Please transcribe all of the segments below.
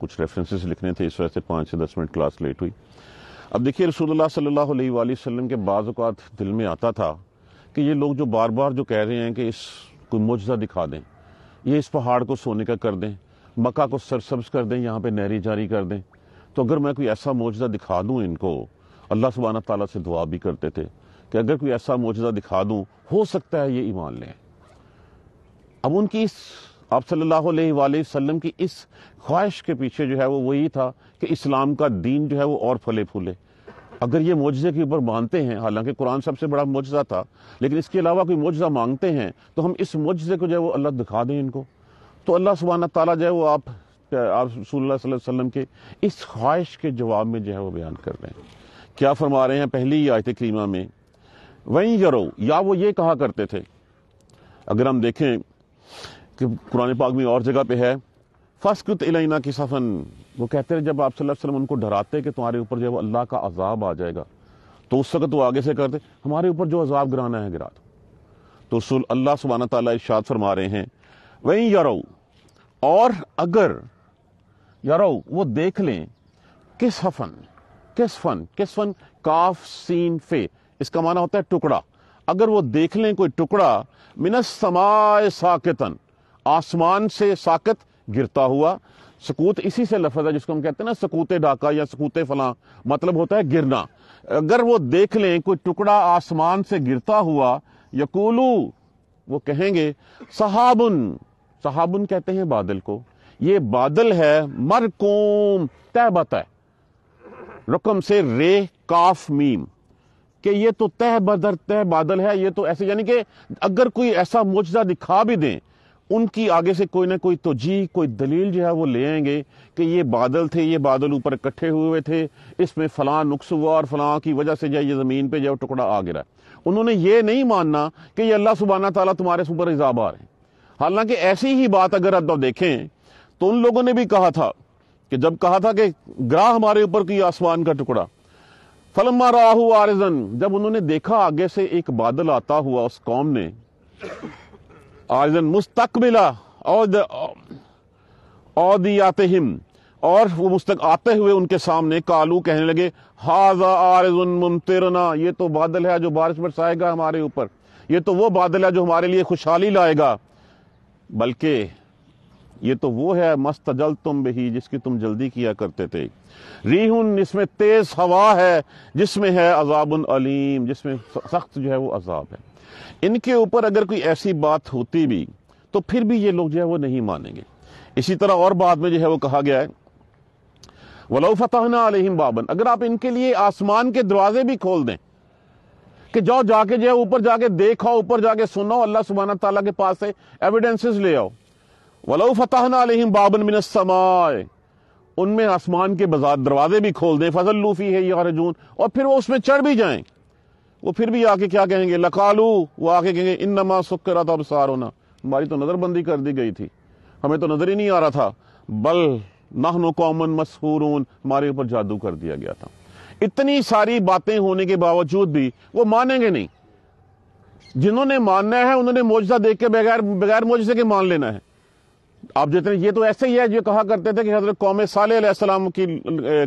कुछ रेफरेंसेस लिखने थे इस वजह से पाँच से दस मिनट क्लास लेट हुई अब देखिए रसूलुल्लाह सल्लल्लाहु अलैहि के बाज़ात दिल में आता था कि ये लोग जो बार बार जो कह रहे हैं कि इस कोई मुजजा दिखा दें ये इस पहाड़ को सोने का कर दें मक्का को सरसब्ज कर दें यहाँ पर नहरी जारी कर दें तो अगर मैं कोई ऐसा मुजजा दिखा दूँ इनको अल्लाह सुबहाना ताली से दुआ भी करते थे कि अगर कोई ऐसा मुजजा दिखा दूँ हो सकता है ये ईमान लें अब उनकी इस आप सल्लल्लाहु अलैहि वसल्लम की इस ख्वाहिश के पीछे जो है वो वही था कि इस्लाम का दीन जो है वो और फले फूले अगर ये मुजजे के ऊपर मानते हैं हालांकि कुरान सबसे बड़ा मुजजा था लेकिन इसके अलावा कोई मुजजा मांगते हैं तो हम इस मुजजे को जो है वो अल्लाह दिखा दें इनको तो अल्लाह सुबहाना ताला जो है वो आप आप वसल्लम के इस ख्वाहिश के जवाब में जो है वो बयान कर रहे हैं क्या फरमा रहे हैं पहली ही आयत करीमा में वहीं करो या वो ये कहा करते थे अगर हम देखें कि कुरान पाक में और जगह पे है फस्कृत इलाइना की सफ़न वो कहते हैं जब आप वसल्लम उनको डराते कि तुम्हारे ऊपर जब अल्लाह का अजाब आ जाएगा तो उस वक्त वो आगे से करते हमारे ऊपर जो अजाब गिराना है गिरा तो रसुल अल्लाह सुबाना तला इर्शाद फरमा रहे हैं वही यारो और अगर यारो वो देख लें किस हफन किस फन किस फन काफ सीन फे इसका माना होता है टुकड़ा अगर वो देख लें कोई टुकड़ा मिनस समाय साकेतन आसमान से साकत गिरता हुआ सकूत इसी से लफज है जिसको हम कहते हैं ना सकूते डाका या सकूते फला मतलब होता है गिरना अगर वो देख लें कोई टुकड़ा आसमान से गिरता हुआ यकूलू वो कहेंगे सहाबुन सहाबुन कहते हैं बादल को ये बादल है मरकूम तय बतय रकम से रे काफ मीम कि ये तो तय बदर तह बादल है ये तो ऐसे यानी कि अगर कोई ऐसा मुजजा दिखा भी दें उनकी आगे से कोई ना कोई तोजी कोई दलील जो है वो ले आएंगे कि ये बादल थे ये बादल ऊपर इकट्ठे हुए थे इसमें फलां नुक्स हुआ और फलां की वजह से जो ये ज़मीन पे जो टुकड़ा आ गिरा उन्होंने ये नहीं मानना कि ये अल्लाह सुबहाना ताला तुम्हारे ऊपर रहे है हालांकि ऐसी ही बात अगर आप देखें तो उन लोगों ने भी कहा था कि जब कहा था कि ग्राह हमारे ऊपर की आसमान का टुकड़ा फलमा राहू आरजन जब उन्होंने देखा आगे से एक बादल आता हुआ उस कौम ने आर्जन मुस्तकबिला और औदियातहिम और वो मुस्तक आते हुए उनके सामने कालू कहने लगे हाजा आरजुन मुमतरना ये तो बादल है जो बारिश बरसाएगा हमारे ऊपर ये तो वो बादल है जो हमारे लिए खुशहाली लाएगा बल्कि ये तो वो है मस्त जल तुम बही जिसकी तुम जल्दी किया करते थे रीहुन इसमें तेज हवा है जिसमें है अजाबन अलीम जिसमें सख्त जो है वो अजाब है इनके ऊपर अगर कोई ऐसी बात होती भी तो फिर भी ये लोग जो है वो नहीं मानेंगे इसी तरह और बाद में जो है वो कहा गया है वलो फतहना अलहिम बाबन अगर आप इनके लिए आसमान के दरवाजे भी खोल दें कि जाओ जाके जो है ऊपर जाके देखो ऊपर जाके सुनो अल्लाह सुबहाना तला के पास से एविडेंसेस ले आओ वलो फतहना अलहिम बाबन मिन समाय उनमें आसमान के बाजार दरवाजे भी खोल दें फजल लूफी है या और फिर वो उसमें चढ़ भी जाएं वो फिर भी आके क्या कहेंगे लकालू वो आके कहेंगे इन नमा सुख कर रहा था अबसार होना हमारी तो नज़रबंदी कर दी गई थी हमें तो नज़र ही नहीं आ रहा था बल नाहनो कौमन मसहूरून हमारे ऊपर जादू कर दिया गया था इतनी सारी बातें होने के बावजूद भी वो मानेंगे नहीं जिन्होंने मानना है उन्होंने मौजदा देख के बगैर बगैर मौजदे के मान लेना है आप जितने ये तो ऐसे ही है जो कहा करते थे कि हजरत कौम साल की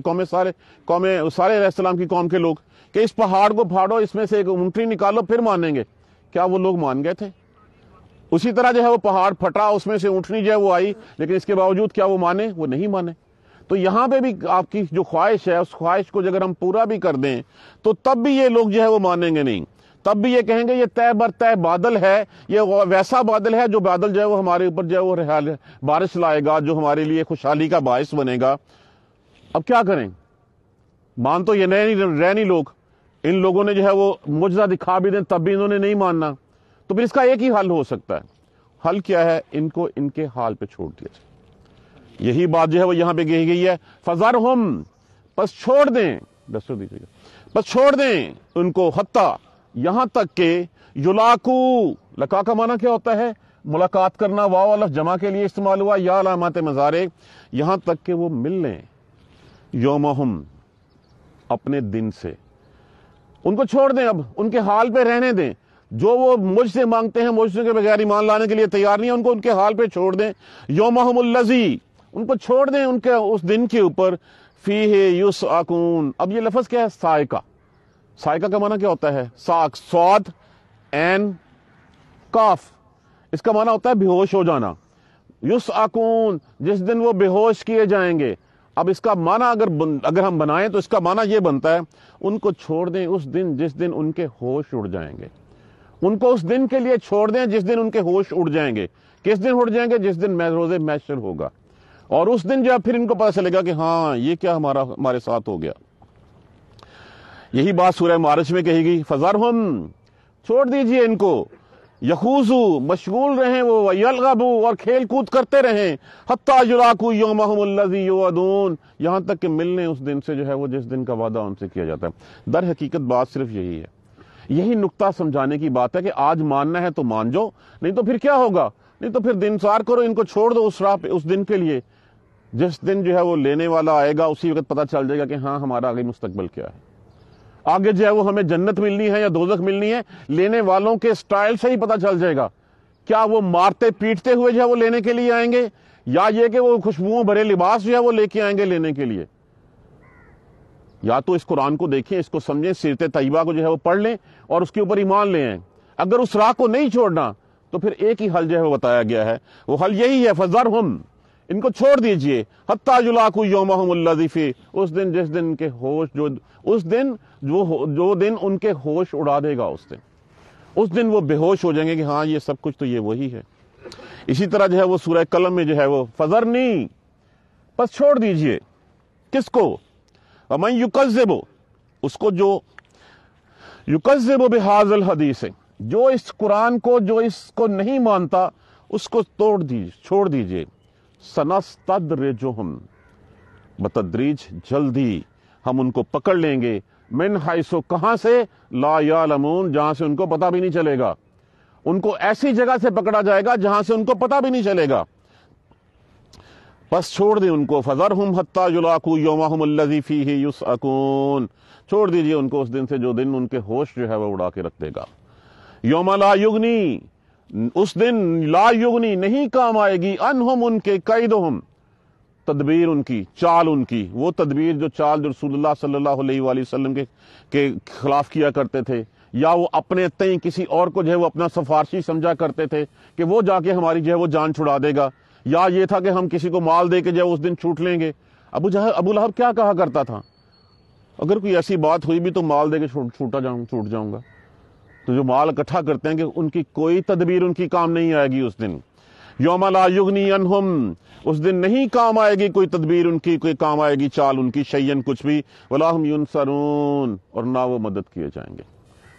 कौम साल कौम साल की कौम के लोग कि इस पहाड़ को फाड़ो इसमें से एक उंटरी निकालो फिर मानेंगे क्या वो लोग मान गए थे उसी तरह जो है वो पहाड़ फटा उसमें से उठनी जो है वो आई लेकिन इसके बावजूद क्या वो माने वो नहीं माने तो यहां पे भी आपकी जो ख्वाहिश है उस ख्वाहिश को अगर हम पूरा भी कर दें तो तब भी ये लोग जो है वो मानेंगे नहीं तब भी ये कहेंगे ये तय बर तय बादल है ये वैसा बादल है जो बादल जो है वो हमारे ऊपर जो है वो बारिश लाएगा जो हमारे लिए खुशहाली का बायस बनेगा अब क्या करें मान तो ये नहीं रह नहीं लोग इन लोगों ने जो है वो मुजरा दिखा भी दें तब भी इन्होंने नहीं मानना तो फिर इसका एक ही हल हो सकता है हल क्या है इनको इनके हाल पे छोड़ दिया जाए यही बात जो है वो यहां पे कही गई है फजर हम बस छोड़ दें दस्तूर दीजिएगा बस छोड़ दें उनको हत्ता यहां तक के युलाकू लका का माना क्या होता है मुलाकात करना वाह वाल जमा के लिए इस्तेमाल हुआ या अलामत मज़ारे यहां तक के वो मिल लें योम अपने दिन से उनको छोड़ दें अब उनके हाल पे रहने दें जो वो मुझसे मांगते हैं मुझसे के बगैर ईमान लाने के लिए तैयार नहीं है उनको उनके हाल पे छोड़ दें योमहमुल्लजी उनको छोड़ दें उनके उस दिन के ऊपर फी है युस आकून अब ये लफज क्या है सायका सायका का माना क्या होता है साक सौद एन काफ इसका माना होता है बेहोश हो जाना युस आकून जिस दिन वो बेहोश किए जाएंगे अब इसका माना अगर अगर हम बनाएं तो इसका माना यह बनता है उनको छोड़ दें उस दिन जिस दिन उनके होश उड़ जाएंगे उनको उस दिन के लिए छोड़ दें जिस दिन उनके होश उड़ जाएंगे किस दिन उड़ जाएंगे जिस दिन रोजे मैचर होगा और उस दिन जो फिर इनको पता चलेगा कि हाँ ये क्या हमारा हमारे साथ हो गया यही बात सूर्य मारच में कही गई फजार हम छोड़ दीजिए इनको यखूजू मशगूल रहें वो वलगबू और खेल कूद करते रहें हती जुराकू अदून यहाँ तक कि मिलने उस दिन से जो है वो जिस दिन का वादा उनसे किया जाता है दर हकीकत बात सिर्फ यही है यही नुकता समझाने की बात है कि आज मानना है तो मान जाओ नहीं तो फिर क्या होगा नहीं तो फिर दिन सार करो इनको छोड़ दो उस राह पे उस दिन के लिए जिस दिन जो है वो लेने वाला आएगा उसी वक्त पता चल जाएगा कि हाँ हमारा आगे मुस्तकबल क्या है आगे जो है वो हमें जन्नत मिलनी है या दोजक मिलनी है लेने वालों के स्टाइल से ही पता चल जाएगा क्या वो मारते पीटते हुए जो है वो लेने के लिए आएंगे या ये कि वो खुशबुओं भरे लिबास जो है वो लेके आएंगे लेने के लिए या तो इस कुरान को देखें इसको समझें सिरते तयबा को जो है वो पढ़ लें और उसके ऊपर ईमान ले आए अगर उस राह को नहीं छोड़ना तो फिर एक ही हल जो है वो बताया गया है वो हल यही है फजर हम इनको छोड़ दीजिए हत्ता जुलाकू उस दिन जिस दिन के होश जो उस दिन जो जो दिन उनके होश उड़ा देगा उस दिन उस दिन वो बेहोश हो जाएंगे कि हाँ ये सब कुछ तो ये वही है इसी तरह जो है वो सूर्य कलम में जो है वो फजर नहीं बस छोड़ दीजिए किसको अमन युकजबो उसको जो युकजबो बेहाजल हदीस है जो इस कुरान को जो इसको नहीं मानता उसको तोड़ दीजिए छोड़ दीजिए सनास्तद रेजोहम बतद्रीज जल्दी हम उनको पकड़ लेंगे मिन हाइसो कहां से ला या लमून जहां से उनको पता भी नहीं चलेगा उनको ऐसी जगह से पकड़ा जाएगा जहां से उनको पता भी नहीं चलेगा बस छोड़ दें उनको फजर हम हत्ता जुलाकू योमाहमल्लजीफी ही अकून छोड़ दीजिए उनको उस दिन से जो दिन उनके होश जो है वह उड़ा के रख देगा योमा ला युगनी उस दिन ला युगनी नहीं काम आएगी हम उनके कैद हम तदबीर उनकी चाल उनकी वो तदबीर जो चाल जो रसूलुल्लाह सल्लल्लाहु अलैहि वसल्लम के के खिलाफ किया करते थे या वो अपने तय किसी और को जो है वो अपना सफारशी समझा करते थे कि वो जाके हमारी जो है वो जान छुड़ा देगा या ये था कि हम किसी को माल दे के जो उस दिन छूट लेंगे अबू जहल अबू लहब क्या कहा करता था अगर कोई ऐसी बात हुई भी तो माल दे के छूट छूटा छूट जाऊंगा तो जो माल इकट्ठा करते हैं कि उनकी कोई तदबीर उनकी काम नहीं आएगी उस दिन योम युगनी अनहुम उस दिन नहीं काम आएगी कोई तदबीर उनकी कोई काम आएगी चाल उनकी शयन कुछ भी वलाहम यून सरून और ना वो मदद किए जाएंगे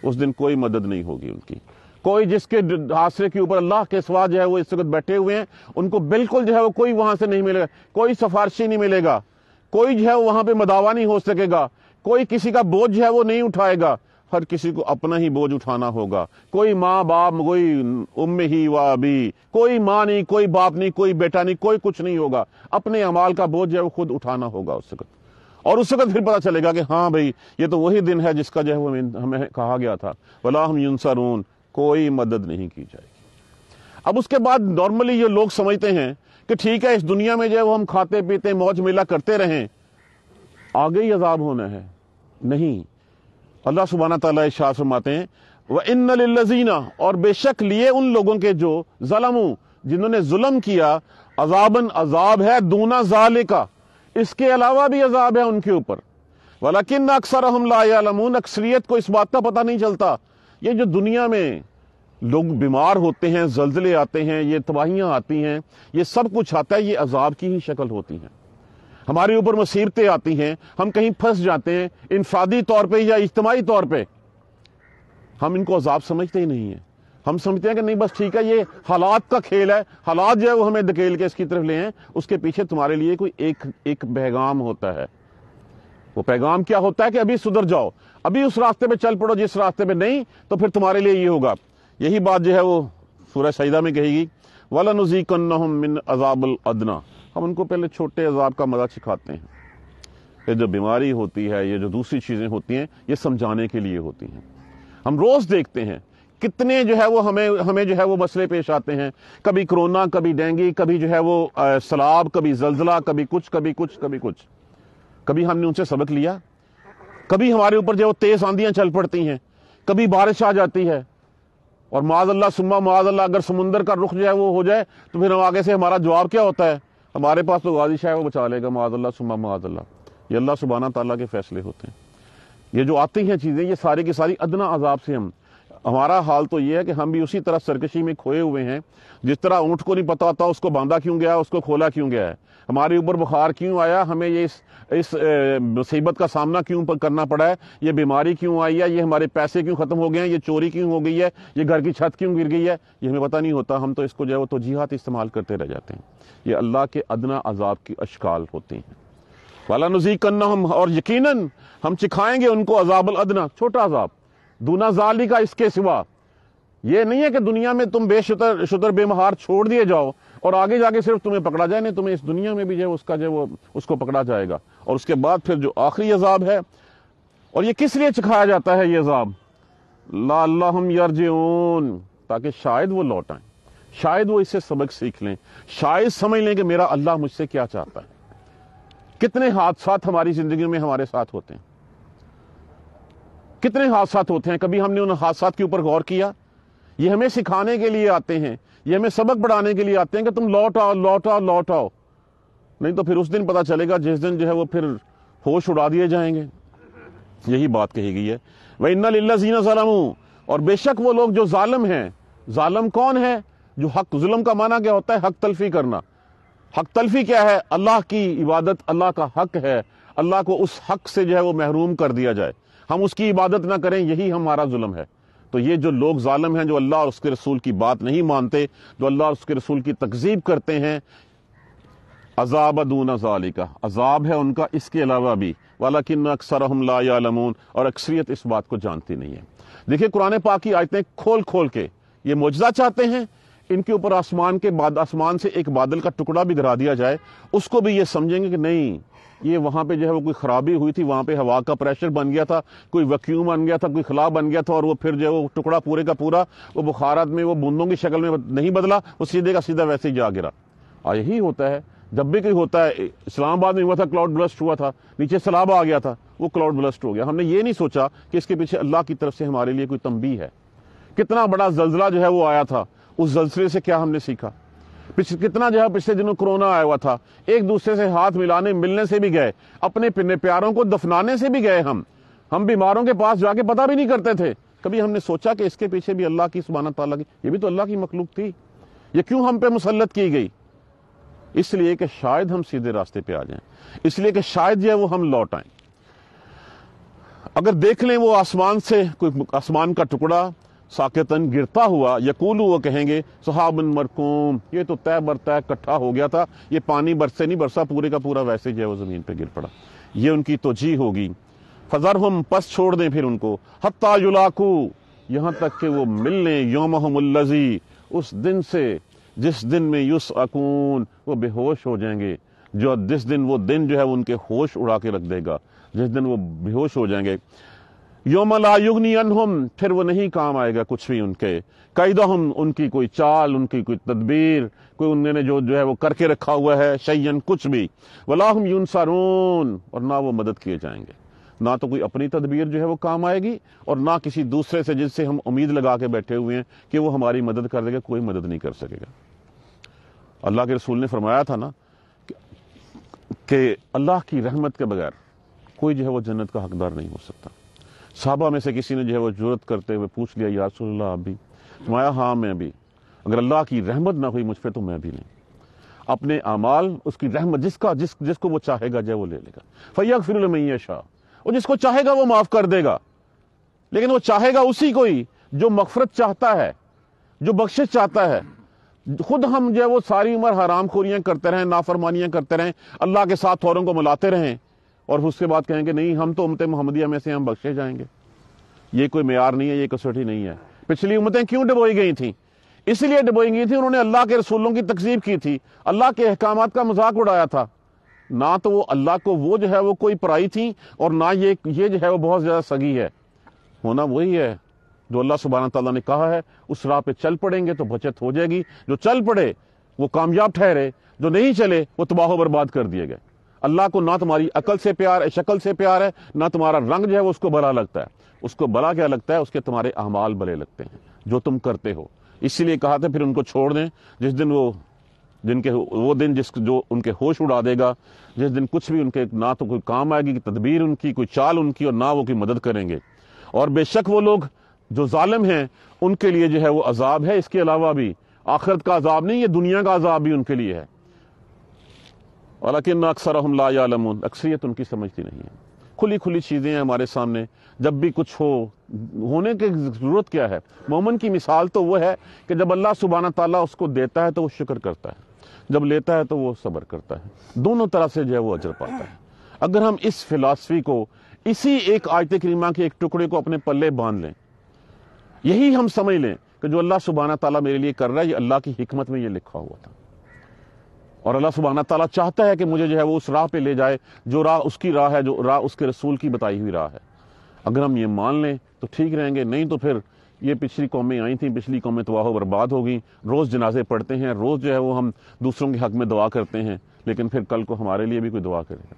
उस दिन कोई मदद नहीं होगी उनकी कोई जिसके आसरे के ऊपर अल्लाह के सवा जो है वो इस वक्त बैठे हुए हैं उनको बिल्कुल जो है वो कोई वहां से नहीं मिलेगा कोई सिफारशी नहीं मिलेगा कोई जो है वहां पर मदावा नहीं हो सकेगा कोई किसी का बोझ जो है वो नहीं उठाएगा हर किसी को अपना ही बोझ उठाना होगा कोई माँ बाप कोई उम्म ही व अभी कोई माँ नहीं कोई बाप नहीं कोई बेटा नहीं कोई कुछ नहीं होगा अपने अमाल का बोझ जो है वो खुद उठाना होगा उस वक्त और उस वक्त फिर पता चलेगा कि हाँ भाई ये तो वही दिन है जिसका जो है वो हमें कहा गया था वला हम यूनसरून कोई मदद नहीं की जाएगी अब उसके बाद नॉर्मली ये लोग समझते हैं कि ठीक है इस दुनिया में जो है वो हम खाते पीते मौज मेला करते रहें आगे ही अजाब होना है नहीं अल्लाह सुबाना तला शाह फरमाते हैं वह इन लजीना और बेशक लिए उन लोगों के जो जलमू जिन्होंने जुलम किया अजाबन अजाब है दूना जाले का इसके अलावा भी अजाब है उनके ऊपर वलाकिन अक्सर हम अक्सरियत को इस बात का पता नहीं चलता ये जो दुनिया में लोग बीमार होते हैं जल्जले आते हैं ये तबाहियां आती हैं ये सब कुछ आता है ये अजाब की ही शक्ल होती हैं हमारे ऊपर मुसीबतें आती हैं हम कहीं फंस जाते हैं इंफादी तौर पे या इज्तमाही तौर पे हम इनको अजाब समझते ही नहीं है हम समझते हैं कि नहीं बस ठीक है ये हालात का खेल है हालात जो है वो हमें धकेल के इसकी तरफ ले हैं उसके पीछे तुम्हारे लिए कोई एक एक पैगाम होता है वो पैगाम क्या होता है कि अभी सुधर जाओ अभी उस रास्ते पे चल पड़ो जिस रास्ते पे नहीं तो फिर तुम्हारे लिए ये होगा यही बात जो है वो सूर्य सईदा में कहेगी वाला नजीकन मिन अदना हम उनको पहले छोटे अजाब का मजा सिखाते हैं ये जो बीमारी होती है ये जो दूसरी चीज़ें होती हैं ये समझाने के लिए होती हैं हम रोज़ देखते हैं कितने जो है वो हमें हमें जो है वो मसले पेश आते हैं कभी कोरोना कभी डेंगी कभी जो है वो सलाब कभी जलजला कभी कुछ कभी कुछ कभी कुछ कभी हमने उनसे सबक लिया कभी हमारे ऊपर जो है वो तेज़ आंधियां चल पड़ती हैं कभी बारिश आ जाती है और माजल्ला सुम्मा माजल्ला अगर समुंदर का रुख जो है वो हो जाए तो फिर हम आगे से हमारा जवाब क्या होता है हमारे पास तो गाजी शाह वो बचा लेगा माजल्ला सुबह माजल्ला ये अल्लाह सुबहाना तला के फैसले होते हैं ये जो आती हैं चीज़ें ये सारी की सारी अदना अजाब से हम हमारा हाल तो ये है कि हम भी उसी तरह सरकशी में खोए हुए हैं जिस तरह ऊँट को नहीं पता होता उसको बांधा क्यों गया उसको खोला क्यों गया है हमारे ऊपर बुखार क्यों आया हमें ये इस इस मुसीबत का सामना क्यों करना पड़ा है ये बीमारी क्यों आई है ये हमारे पैसे क्यों ख़त्म हो गए हैं ये चोरी क्यों हो गई है ये घर की छत क्यों गिर गई है ये हमें पता नहीं होता हम तो इसको जो है वो तोजीहत इस्तेमाल करते रह जाते हैं ये अल्लाह के अदना अजाब की अशकाल होती हैं वाला नजीक करना हम और यकीनन हम चिखाएंगे उनको अजाबल अदना छोटा अजाब दूना जाली का इसके सिवा ये नहीं है कि दुनिया में तुम बेशुतर शुतर बेमहार छोड़ दिए जाओ और आगे जाके सिर्फ तुम्हें पकड़ा जाए नहीं तुम्हें इस दुनिया में भी जो उसका जो वो उसको पकड़ा जाएगा और उसके बाद फिर जो आखिरी अजाब है और ये किस लिए चिखाया जाता है ये अजाब लाम यरजून ताकि शायद वो लौट आए शायद वो इससे सबक सीख लें शायद समझ लें कि मेरा अल्लाह मुझसे क्या चाहता है कितने हादसा हमारी जिंदगी में हमारे साथ होते हैं कितने हादसा होते हैं कभी हमने उन हादसा के ऊपर गौर किया ये हमें सिखाने के लिए आते हैं ये हमें सबक बढ़ाने के लिए आते हैं कि तुम लौट आओ लौट आओ लौट आओ नहीं तो फिर उस दिन पता चलेगा जिस दिन जो है वो फिर होश उड़ा दिए जाएंगे यही बात कही गई है वह इन्ना जीना ालम और बेशक वो लोग जो जालम हैं ालम कौन है जो हक जुल्म का माना क्या होता है हक तलफी करना हक तलफी क्या है अल्लाह की इबादत अल्लाह का हक है अल्लाह को उस हक से जो है वो महरूम कर दिया जाए हम उसकी इबादत ना करें यही हमारा जुल्म है तो ये जो लोग जालम हैं जो अल्लाह और उसके रसूल की बात नहीं मानते जो अल्लाह और उसके रसूल की तकजीब करते हैं अजाबदून जाली का अजाब है उनका इसके अलावा भी वाला किन्न अक्सर हमलामून और अक्सरियत इस बात को जानती नहीं है देखिए कुरान पाक की आयतें खोल खोल के ये मुजदा चाहते हैं इनके ऊपर आसमान के बाद आसमान से एक बादल का टुकड़ा भी गिरा दिया जाए उसको भी ये समझेंगे कि नहीं ये वहां पे जो है वो कोई खराबी हुई थी वहां पे हवा का प्रेशर बन गया था कोई वैक्यूम बन गया था कोई खला बन गया था और वो फिर जो है वो टुकड़ा पूरे का पूरा वो बुखारात में वो बूंदों की शक्ल में नहीं बदला वो सीधे का सीधा वैसे ही जा गिरा और यही होता है जब भी कोई होता है इस्लामाबाद में हुआ था क्लाउड ब्लस्ट हुआ था नीचे सलाब आ गया था वो क्लाउड ब्लस्ट हो गया हमने ये नहीं सोचा कि इसके पीछे अल्लाह की तरफ से हमारे लिए कोई तंबी है कितना बड़ा जल्जला जो है वो आया था उस जल्जले से क्या हमने सीखा पिछले कितना जो है पिछले दिनों कोरोना आया हुआ था एक दूसरे से हाथ मिलाने मिलने से भी गए अपने पिने प्यारों को दफनाने से भी गए हम हम बीमारों के पास जाके पता भी नहीं करते थे कभी हमने सोचा कि इसके पीछे भी अल्लाह की सुबहान तला की ये भी तो अल्लाह की मखलूक थी ये क्यों हम पे मुसलत की गई इसलिए कि शायद हम सीधे रास्ते पे आ जाएं इसलिए कि शायद जो है वो हम लौट आए अगर देख लें वो आसमान से कोई आसमान का टुकड़ा साकेतन गिरता हुआ यकूल वो कहेंगे सहाबन मरकूम ये तो तय बर तय इकट्ठा हो गया था ये पानी बरसे नहीं बरसा पूरे का पूरा वैसे जो है वो ज़मीन पर गिर पड़ा ये उनकी तो जी होगी फजर हम पस छोड़ दें फिर उनको हत्ता युलाकू यहाँ तक कि वो मिल लें योम योमहमल्लजी उस दिन से जिस दिन में युस अकून वो बेहोश हो जाएंगे जो जिस दिन वो दिन जो है उनके होश उड़ा के रख देगा जिस दिन वो बेहोश हो जाएंगे योमलायुगनी अनहुम फिर वो नहीं काम आएगा कुछ भी उनके हम उनकी कोई चाल उनकी कोई तदबीर कोई उन्होंने जो जो है वो करके रखा हुआ है शयन कुछ भी वलाहम यून सारून और ना वो मदद किए जाएंगे ना तो कोई अपनी तदबीर जो है वो काम आएगी और ना किसी दूसरे से जिससे हम उम्मीद लगा के बैठे हुए हैं कि वो हमारी मदद कर देगा कोई मदद नहीं कर सकेगा अल्लाह के रसूल ने फरमाया था ना कि अल्लाह की रहमत के बगैर कोई जो है वो जन्नत का हकदार नहीं हो सकता साहबा में से किसी ने जो है वो जरूरत करते हुए पूछ लिया या रसोल्ला आप भी फरमाया तो हाँ मैं भी अगर अल्लाह की रहमत ना हुई मुझ पर तो मैं भी नहीं अपने अमाल उसकी रहमत जिसका जिस जिसको वो चाहेगा जो वो ले लेगा फैया फिर मैया शाह वो जिसको चाहेगा वो माफ़ कर देगा लेकिन वो चाहेगा उसी को ही जो मफरत चाहता है जो बख्शिश चाहता है खुद हम जो है वो सारी उम्र हराम खोरियां करते रहें नाफरमानियां करते रहें अल्लाह के साथ औरों को मिलाते रहें और उसके बाद कहेंगे नहीं हम तो उमत मोहम्मदिया में से हम बख्शे जाएंगे ये कोई मैार नहीं है ये कसौटी नहीं है पिछली उम्मतें क्यों डबोई गई थी इसलिए डबोई गई थी उन्होंने अल्लाह के रसूलों की तकसीब की थी अल्लाह के अहकाम का मजाक उड़ाया था ना तो वो अल्लाह को वो जो है वो कोई पराई थी और ना ये ये जो है वो बहुत ज़्यादा सगी है होना वही है जो अल्लाह सुबहाना तला ने कहा है उस राह पे चल पड़ेंगे तो बचत हो जाएगी जो चल पड़े वो कामयाब ठहरे जो नहीं चले वो तबाह बर्बाद कर दिए गए अल्लाह को ना तुम्हारी अकल से प्यार है शक्ल से प्यार है ना तुम्हारा रंग जो है वो उसको भला लगता है उसको भला क्या लगता है उसके तुम्हारे अहमाल भले लगते हैं जो तुम करते हो इसीलिए कहा था फिर उनको छोड़ दें जिस दिन वो जिनके वो दिन जिस जो उनके होश उड़ा देगा जिस दिन कुछ भी उनके ना तो कोई काम आएगी तदबीर उनकी कोई चाल उनकी और ना वो की मदद करेंगे और बेशक वो लोग जो जालिम हैं उनके लिए जो है वो अजाब है इसके अलावा भी आखिरत का अजाब नहीं ये दुनिया का अजाब भी उनके लिए है हालांकि ना अक्सर हम ला यालमून अक्सरियत उनकी समझती नहीं है खुली खुली चीज़ें हैं हमारे सामने जब भी कुछ हो होने की ज़रूरत क्या है मोमन की मिसाल तो वह है कि जब अल्लाह सुबाना तला उसको देता है तो वो शिक्र करता है जब लेता है तो वह सब्र करता है दोनों तरह से जो है वो अजर पाता है अगर हम इस फिलासफी को इसी एक आयत करीमा के एक टुकड़े को अपने पल्ले बांध लें यही हम समझ लें कि जो अल्लाह सुबाना ताला मेरे लिए कर रहा है ये अल्लाह की हमत में ये लिखा हुआ था और अल्लाह सुबहाना तला चाहता है कि मुझे जो है वो उस राह पे ले जाए जो राह उसकी राह है जो राह उसके रसूल की बताई हुई राह है अगर हम ये मान लें तो ठीक रहेंगे नहीं तो फिर ये पिछली कौमें आई थी पिछली कौमें तबाह बर्बाद हो गई रोज़ जनाजे पढ़ते हैं रोज़ जो है वो हम दूसरों के हक में दुआ करते हैं लेकिन फिर कल को हमारे लिए भी कोई दुआ करेगा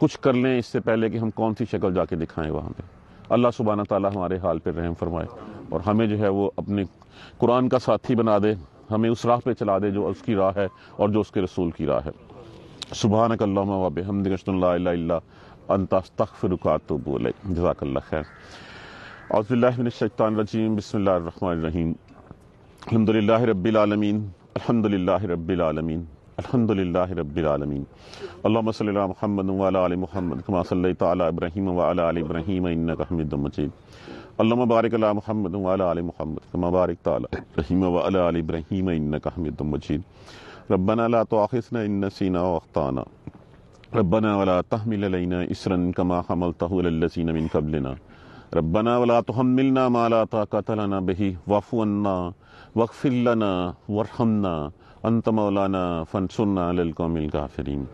कुछ कर लें इससे पहले कि हम कौन सी शक्ल जाके दिखाएं वहाँ पे अल्लाह सुबहाना ताली हमारे हाल पर रहम फरमाए और हमें जो है वो अपने कुरान का साथी बना दे हमें उस राह पे चला दे जो उसकी राह है और जो उसके रसूल की राह है सुबह वब हमदिल्ला जजाकल्ला खैर बसमीम अलहमदिल्ला रबीआलमीन अलहमदिल्ला रबीआलमीन अल्लाह महमद वाल महमद कमा सल तब्राहीम वाल इन्नक हमिद अल्लाह बारक महमद वाल महमद मबारक तहीम वाल इब्राहिम इनका हमिद मजीद रबना ला तो आखिसना इन सीना वख्ताना रबना वला तहमिलना इसरन कमा हमल तहलसीन मिन कबलना रबना वला तो हम मिलना माला ताकतलना बही वाफ़ुअन्ना वक्फ़िलना वरहमना अंत मौलाना फ़नसुन्ना लकमिल काफरीन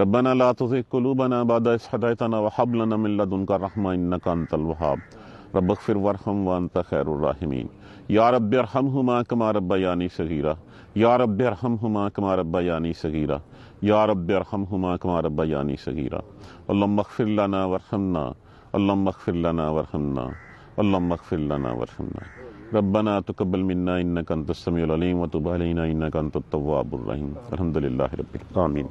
रबना ला तुज़ कलूबना बाद हदायतना वहबलना मिल्लदन का रहमा इन्ना का अंतल वहाब रबिर वरहम वनत खैरमीन या रब्बर हम हुमा कमा रब्बा यानी सगीरा या रब्बर हम हुमा कमा रब्बा यानी सगीरा या रब्बर हम हुमा कमा रब्बा यानी सगीरा अल्लमखफिल्लाना वरहमना अल्लमखफिल्लाना वरहमना अल्लमखफिल्लाना वरहमना تقبل منا انك انت السميع العليم وتب علينا انك انت التواب الرحيم الحمد لله رب العالمين